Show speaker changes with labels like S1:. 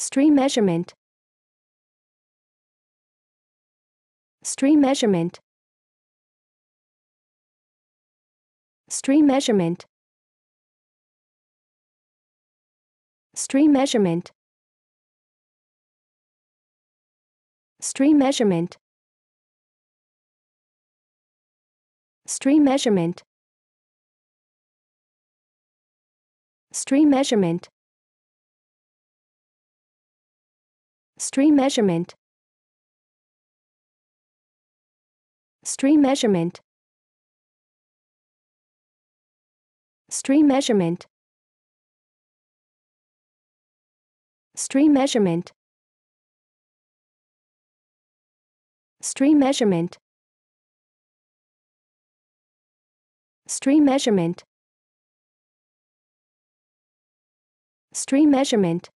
S1: Stream measurement. Stream measurement. Stream measurement. Stream measurement. Stream measurement. Stream measurement. Stream measurement. Stream measurement. Stream measurement. Stream measurement. Stream measurement. Stream measurement. Stream measurement. Stream measurement.